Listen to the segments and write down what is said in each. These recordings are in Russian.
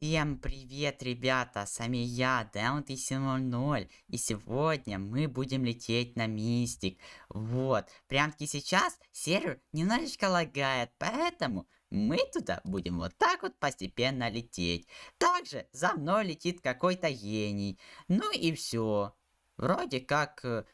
Всем привет, ребята! С вами я, Даунт370. И сегодня мы будем лететь на Мистик. Вот. Прям-таки сейчас сервер немножечко лагает, поэтому мы туда будем вот так вот постепенно лететь. Также за мной летит какой-то гений. Ну и все. Вроде как э,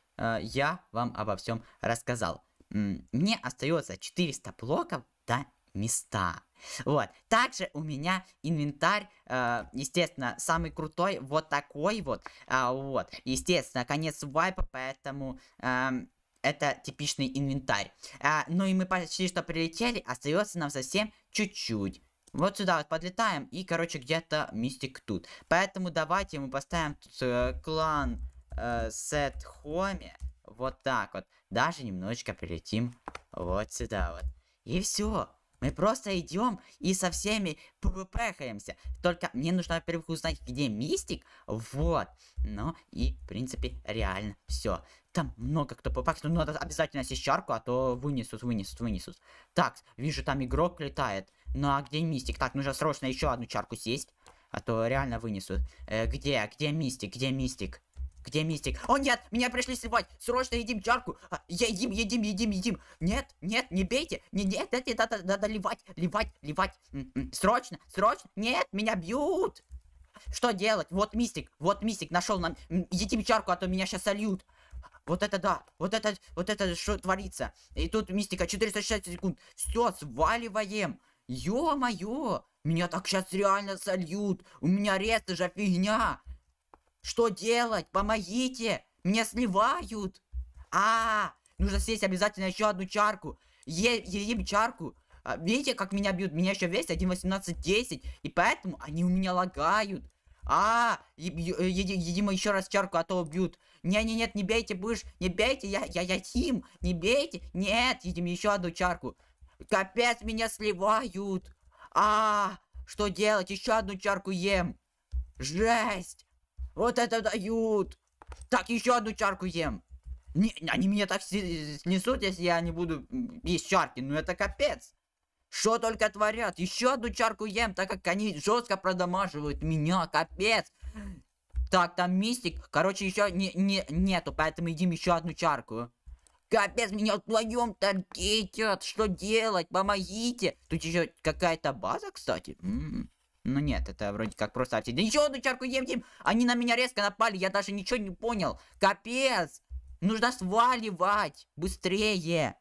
я вам обо всем рассказал. Мне остается 400 блоков до места. Вот. Также у меня инвентарь, э, естественно, самый крутой, вот такой вот. Э, вот. Естественно, конец вайпа, поэтому... Э, это типичный инвентарь. А, ну и мы почти что прилетели, остается нам совсем чуть-чуть. Вот сюда вот подлетаем, и, короче, где-то мистик тут. Поэтому давайте мы поставим тут, э, клан э, Сет Хоми. Вот так вот. Даже немножечко прилетим вот сюда вот. И все. Мы просто идем и со всеми пвпхаемся. Только мне нужно, во-первых, узнать, где мистик. Вот. Ну и, в принципе, реально все. Там много кто попахнет. Ну, надо обязательно сещарку, а то вынесут, вынесут, вынесут. Так, вижу, там игрок летает. Ну, а где мистик? Так, нужно срочно еще одну чарку сесть. А то реально вынесут. Э, где? Где мистик? Где мистик? Где мистик? О, нет, меня пришли сливать. Срочно едим чарку. А, едим, едим, едим, едим. Нет, нет, не бейте. Не, нет, нет, нет, надо, надо ливать, ливать, ливать. М м-м, -м -м. Срочно, срочно. Нет, меня бьют. Что делать? Вот мистик, вот мистик нашел нам. Едим чарку, а то меня сейчас сольют. Вот это да, вот это, вот это что творится. И тут мистика 460 секунд. Все, сваливаем. Ё-моё, меня так сейчас реально сольют. У меня арест же фигня. Что делать? Помогите! Меня сливают! А, -а, -а нужно съесть обязательно еще одну чарку. Е едим чарку. А, видите, как меня бьют? Меня еще весит 1.18.10. И поэтому они у меня лагают. А, э, едим еще раз чарку, а то убьют. Не, не, нет, не бейте, будешь, не бейте, я, я, я Тим, не бейте. Нет, едим еще одну чарку. Капец, меня сливают. А, что делать? Еще одну чарку ем. Жесть. Вот это дают. Так, еще одну чарку ем. Не, они меня так снесут, если я не буду есть чарки. Ну это капец. Что только творят. Еще одну чарку ем, так как они жестко продамаживают меня. Капец. Так, там мистик. Короче, еще не, не, нету, поэтому едим еще одну чарку. Капец, меня вдвоем таргетят. Что делать? Помогите. Тут еще какая-то база, кстати. М м-м. -м. Ну нет, это вроде как просто арти. Да еще одну чарку ем, Евдим! Они на меня резко напали, я даже ничего не понял. Капец! Нужно сваливать! Быстрее!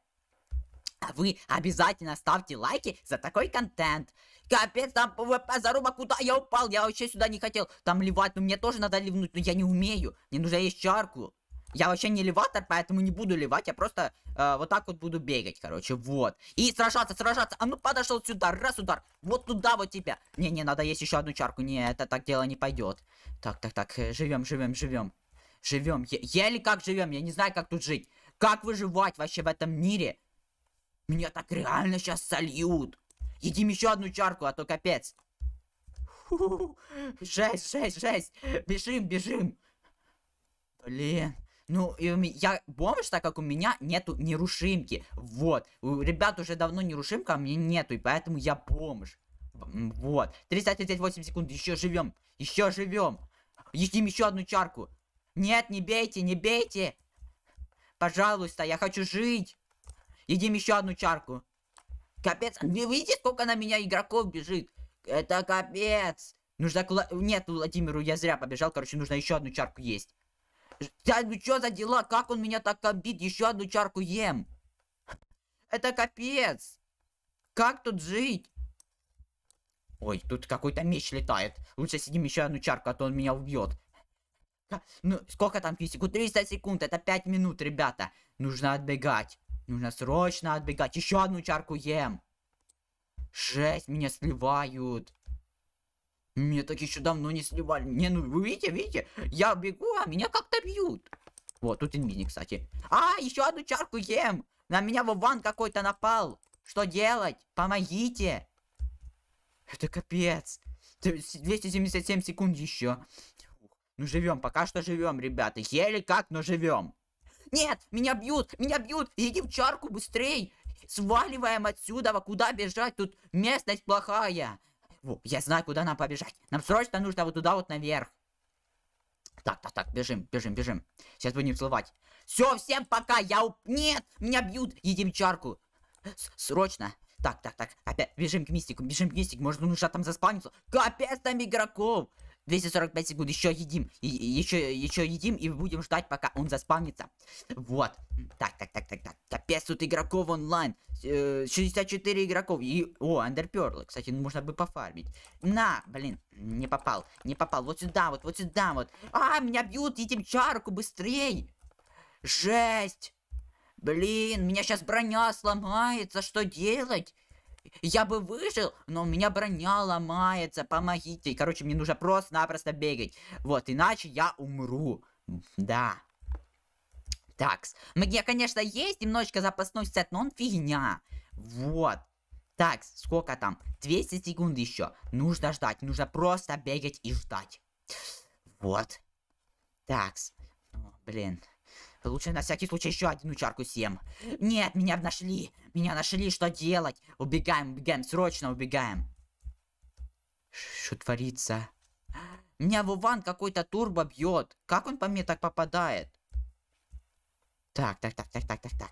А Вы обязательно ставьте лайки за такой контент. Капец, там ПВП заруба, куда я упал? Я вообще сюда не хотел. Там ливать, но ну мне тоже надо ливнуть, но я не умею. Мне нужно есть чарку. Я вообще не леватор, поэтому не буду левать, я просто э, вот так вот буду бегать, короче, вот. И сражаться, сражаться. А ну подошел сюда, раз удар, вот туда вот тебя. Не-не, надо есть еще одну чарку, не, это так дело не пойдет. Так, так, так, э, живем, живем, живем. Живем, е еле как живем, я не знаю, как тут жить. Как выживать вообще в этом мире? Меня так реально сейчас сольют. Едим еще одну чарку, а то капец. Фу -ху -ху. Жесть, жесть, жесть. Бежим, бежим. Блин. Ну, и у меня, я бомж, так как у меня нету нерушимки. Вот. У ребят уже давно нерушимка, а мне нету, и поэтому я бомж. Вот. 338 секунд, еще живем. Еще живем. Едим еще одну чарку. Нет, не бейте, не бейте. Пожалуйста, я хочу жить. Едим еще одну чарку. Капец, не видите, сколько на меня игроков бежит? Это капец. Нужно... Нет, Владимиру я зря побежал. Короче, нужно еще одну чарку есть. Дядь, ну что за дела? Как он меня так бомбит? Еще одну чарку ем. Это капец. Как тут жить? Ой, тут какой-то меч летает. Лучше сидим еще одну чарку, а то он меня убьет. Ну, сколько там физику? 300 секунд, это 5 минут, ребята. Нужно отбегать. Нужно срочно отбегать. Еще одну чарку ем. Жесть, меня сливают. Мне так еще давно не сливали. Не, ну вы видите, видите? Я бегу, а меня как-то бьют. Вот, тут инвизи, кстати. А, еще одну чарку ем. На меня Вован какой-то напал. Что делать? Помогите. Это капец. 277 секунд еще. Ну живем, пока что живем, ребята. Еле как, но живем. Нет, меня бьют, меня бьют. Иди в чарку быстрей. Сваливаем отсюда, куда бежать? Тут местность плохая. Во, я знаю, куда нам побежать. Нам срочно нужно вот туда вот наверх. Так, так, так, бежим, бежим, бежим. Сейчас будем целовать. Все, всем пока, я уп... Нет, меня бьют, едим чарку. С срочно. Так, так, так, опять бежим к мистику, бежим к мистику, может нужно там заспавниться. Капец там игроков. 245 секунд, еще едим, и, еще, еще едим, и будем ждать, пока он заспавнится. Вот. Так, так, так, так, так. Капец, тут игроков онлайн. 64 э, игроков. И... О, андерперлы, кстати, ну, можно бы пофармить. На, блин, не попал, не попал. Вот сюда, вот, вот сюда, вот. А, меня бьют, этим чарку, быстрей. Жесть. Блин, меня сейчас броня сломается, что делать? я бы выжил, но у меня броня ломается, помогите. короче, мне нужно просто-напросто бегать. Вот, иначе я умру. Да. Так, магия, конечно, есть немножечко запасной сет, но он фигня. Вот. Такс, сколько там? 200 секунд еще. Нужно ждать, нужно просто бегать и ждать. Вот. Так, блин. Лучше на всякий случай еще одну чарку съем. Нет, меня нашли. Меня нашли, что делать? Убегаем, убегаем, срочно убегаем. Что творится? Меня Вован какой-то турбо бьет. Как он по мне так попадает? Так, так, так, так, так, так, так.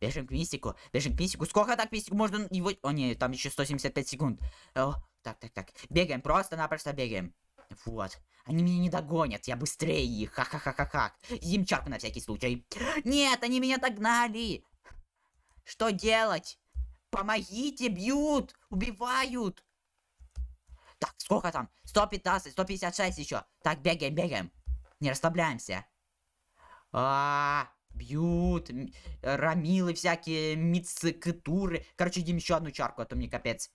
Бежим к мистику, бежим к мистику. Сколько так мистику можно его... О, нет, там еще 175 секунд. О, так, так, так. Бегаем, просто-напросто бегаем. Вот. Они меня не догонят, я быстрее их, ха-ха-ха-ха-ха. Емчарку на всякий случай. Нет, они меня догнали. Что делать? Помогите, бьют, убивают. Так, сколько там? 115, 156 еще. Так, бегаем, бегаем. Не расслабляемся. А, -а, -а бьют. Рамилы всякие, мицикатуры. Короче, едим еще одну чарку, а то мне капец.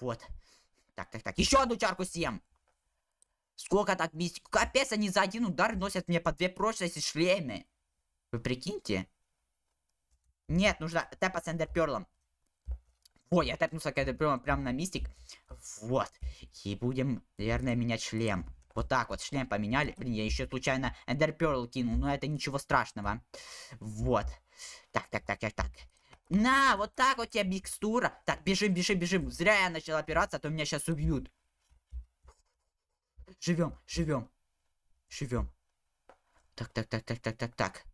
Вот. Так, так, так. Еще одну чарку съем. Сколько так бесит? Капец, они за один удар носят мне по две прочности шлемы. Вы прикиньте? Нет, нужно тэпать с эндерперлом. О, я тэпнулся к эндерперлам прямо на мистик. Вот. И будем, наверное, менять шлем. Вот так вот, шлем поменяли. Блин, я еще случайно эндерперл кинул, но это ничего страшного. Вот. Так, так, так, так, так. На, вот так вот тебе микстура. Так, бежим, бежим, бежим. Зря я начал опираться, а то меня сейчас убьют живем, живем, живем. Так, так, так, так, так, так, так.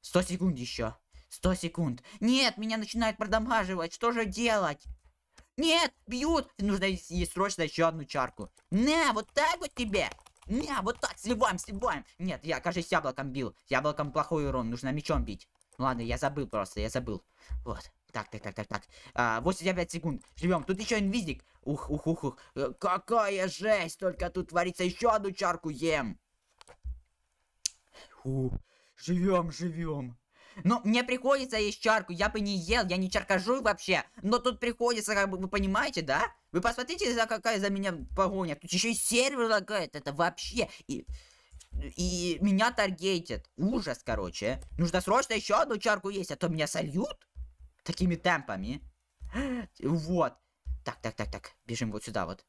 100 секунд еще. 100 секунд. Нет, меня начинают продамаживать. Что же делать? Нет, бьют. Нужно есть срочно еще одну чарку. Не, вот так вот тебе. Не, вот так, сливаем, сливаем. Нет, я, кажется, яблоком бил. Яблоком плохой урон, нужно мечом бить. Ладно, я забыл просто, я забыл. Вот. Так, так, так, так, так. А, 85 секунд. Живем. Тут еще инвизик. Ух, ух, ух, ух. Э, какая жесть! Только тут творится еще одну чарку ем. Фу. Живем, живем. Но ну, мне приходится есть чарку, я бы не ел, я не чаркажу вообще. Но тут приходится, как бы, вы понимаете, да? Вы посмотрите, за какая за меня погоня. Тут еще и сервер лагает, это вообще. И, и меня таргетит. Ужас, короче. Нужно срочно еще одну чарку есть, а то меня сольют такими темпами. Вот. Так, так, так, так. Бежим вот сюда вот.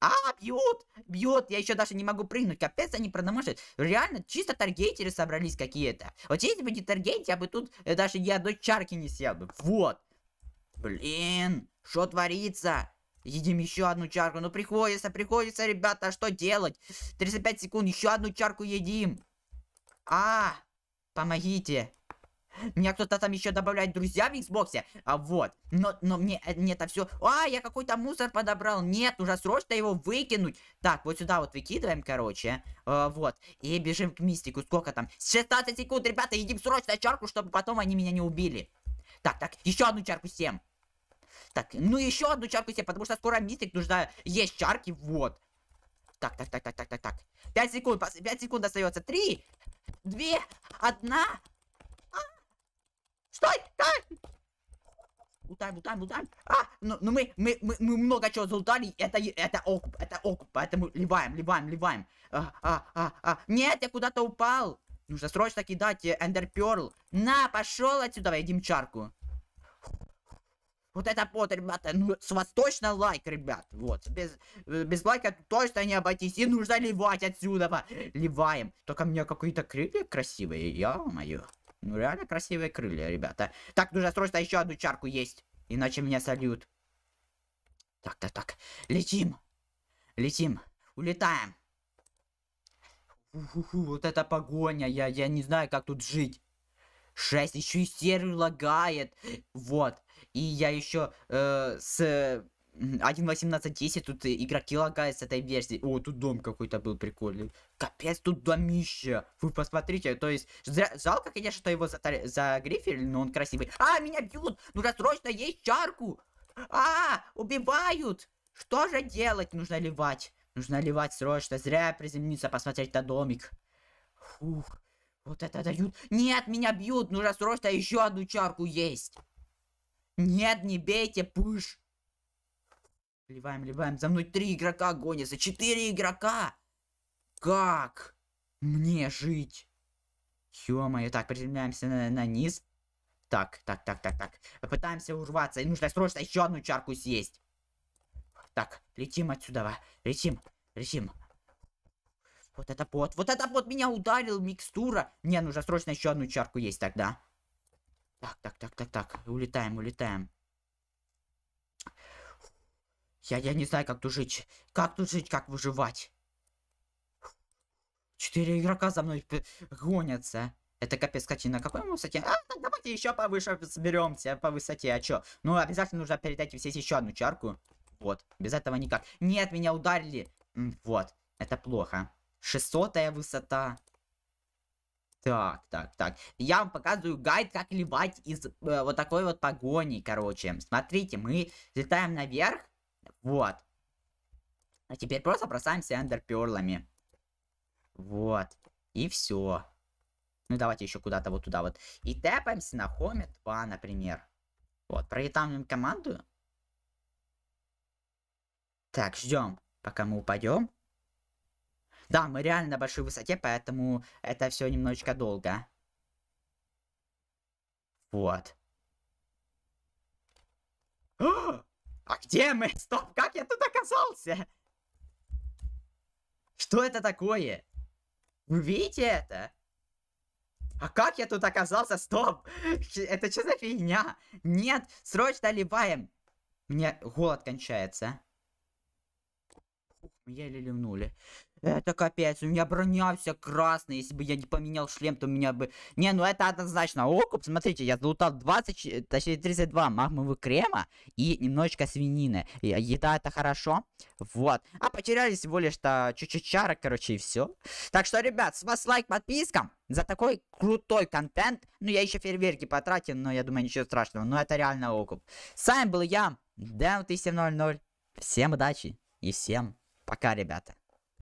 А, бьют! Бьют! Я еще даже не могу прыгнуть. Капец, они продамажат. Реально, чисто таргетеры собрались какие-то. Вот если бы не таргет, я бы тут э, даже ни одной чарки не съел бы. Вот. Блин, что творится? Едим еще одну чарку. Ну приходится, приходится, ребята, что делать? 35 секунд, еще одну чарку едим. А, помогите. Меня кто-то там еще добавляет друзья в Xbox. А вот. Но, но мне, э, мне это все. А, я какой-то мусор подобрал. Нет, уже срочно его выкинуть. Так, вот сюда вот выкидываем, короче. А, вот. И бежим к мистику. Сколько там? 16 секунд, ребята, едим срочно чарку, чтобы потом они меня не убили. Так, так, еще одну чарку всем. Так, ну еще одну чарку себе, потому что скоро мистик нужно есть чарки, вот. Так, так, так, так, так, так, так. 5 секунд, пять секунд остается. три, две, одна. лутаем, лутаем, лутаем. А, ну, ну мы, мы, мы, мы много чего залутали, это, это окуп, это окуп, поэтому ливаем, ливаем, ливаем. А, а, а, а. Нет, я куда-то упал. Нужно срочно кидать эндерперл. На, пошел отсюда, едим чарку. Вот это вот, ребята, ну, с вас точно лайк, ребят, вот, без, без лайка точно не обойтись, и нужно ливать отсюда, ливаем. Только у меня какие-то крылья красивые, ё-моё. Ну, реально красивые крылья, ребята. Так, нужно срочно еще одну чарку есть. Иначе меня сольют. Так, так, так. Летим. Летим. Улетаем. фу вот это погоня. Я, я не знаю, как тут жить. Шесть Еще и сервер лагает. Вот. И я еще э, с 1.18.10, тут игроки лагают с этой версии. О, тут дом какой-то был прикольный. Капец, тут домище. Вы посмотрите, то есть, зря, жалко, конечно, что его загрифили, но он красивый. А, меня бьют! Нужно срочно есть чарку! А, убивают! Что же делать? Нужно ливать. Нужно ливать срочно. Зря приземлиться, посмотреть на домик. Фух. Вот это дают. Нет, меня бьют. Нужно срочно еще одну чарку есть. Нет, не бейте, пыш. Ливаем, ливаем. За мной три игрока гонятся. Четыре игрока! Как мне жить? Ё-моё. Так, приземляемся на, на низ. Так, так, так, так, так. Пытаемся урваться. И нужно срочно еще одну чарку съесть. Так, летим отсюда. Летим, летим. Вот это пот. Вот это пот меня ударил, микстура. Мне нужно срочно еще одну чарку есть тогда. Так, так, так, так, так. Улетаем, улетаем. Я, я не знаю, как тут жить. Как тут жить, как выживать. Четыре игрока за мной гонятся. Это капец, скотина. какой мы высоте? А, давайте еще повыше соберемся по высоте. А что? Ну, обязательно нужно передать здесь еще одну чарку. Вот. Без этого никак. Нет, меня ударили. Вот. Это плохо. 600 высота. Так, так, так. Я вам показываю гайд, как ливать из э, вот такой вот погони, короче. Смотрите, мы летаем наверх. Вот. А теперь просто бросаемся все андерперлами. Вот. И все. Ну, давайте еще куда-то вот туда вот. И тэпаемся на хоме 2, например. Вот, проетамим команду. Так, ждем, пока мы упадем. Да, мы реально на большой высоте, поэтому это все немножечко долго. Вот. А где мы? Стоп, как я тут оказался? Что это такое? Вы видите это? А как я тут оказался? Стоп! Это что за фигня? Нет, срочно ливаем! Мне голод кончается. еле ливнули. Это капец, у меня броня вся красная, если бы я не поменял шлем, то меня бы... Не, ну это однозначно окуп, смотрите, я залутал 20, э, точнее 32 махмовых крема и немножечко свинины. И, э, еда это хорошо, вот. А потеряли всего лишь-то а, чуть-чуть чара, короче, и все. Так что, ребят, с вас лайк, подписка за такой крутой контент. Ну, я еще фейерверки потратил, но я думаю, ничего страшного, но это реально окуп. С вами был я, Дэн 1700. Всем удачи и всем пока, ребята.